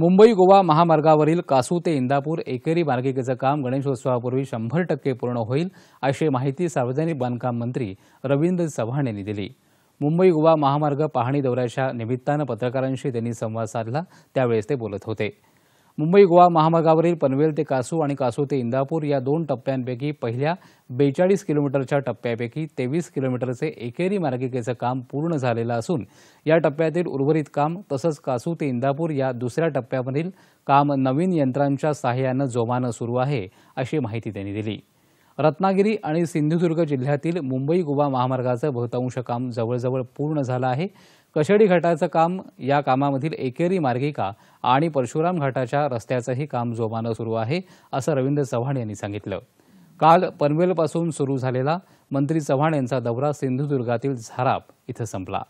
मुंबई गोवा महामार्गावरील कासू ते इंदापूर एकेरी मार्गिकेचं काम गणेशोत्सवापूर्वी शंभर टक्के पूर्ण होईल अशी माहिती सार्वजनिक बांधकाम मंत्री रवींद्र चव्हाण यांनी दिली मुंबई गोवा महामार्ग पाहणी दौऱ्याच्या निमित्तानं पत्रकारांशी त्यांनी संवाद साधला त्यावेळेस ते बोलत होते मुंबई गोवा महामार्गावरील पनवेल ते कासू आणि कासू ते इंदापूर या दोन टप्प्यांपैकी पहिल्या बेचाळीस किलोमीटरच्या टप्प्यापैकी तेवीस किलोमीटरचे एकेरी मार्गिकेचं काम पूर्ण झालेलं असून या टप्प्यातील उर्वरित काम तसंच कासू ते इंदापूर या दुसऱ्या टप्प्यावरील काम नवीन यंत्रांच्या सहाय्यानं जोमानं सुरू आहे अशी माहिती त्यांनी दिली रत्नागिरी आणि सिंधुदुर्ग जिल्ह्यातील मुंबई गोवा महामार्गाचं बहुतांश काम जवळजवळ पूर्ण झालं आहे कशेडी घाटाचं काम या कामामधील एकेरी मार्गिका आणि परशुराम घाटाच्या रस्त्याचंही काम जोमानं सुरू आहे असं रवींद्र चव्हाण यांनी सांगितलं काल पनवेलपासून सुरू झालेला मंत्री चव्हाण यांचा दौरा सिंधुदुर्गातील झाराप इथं संपला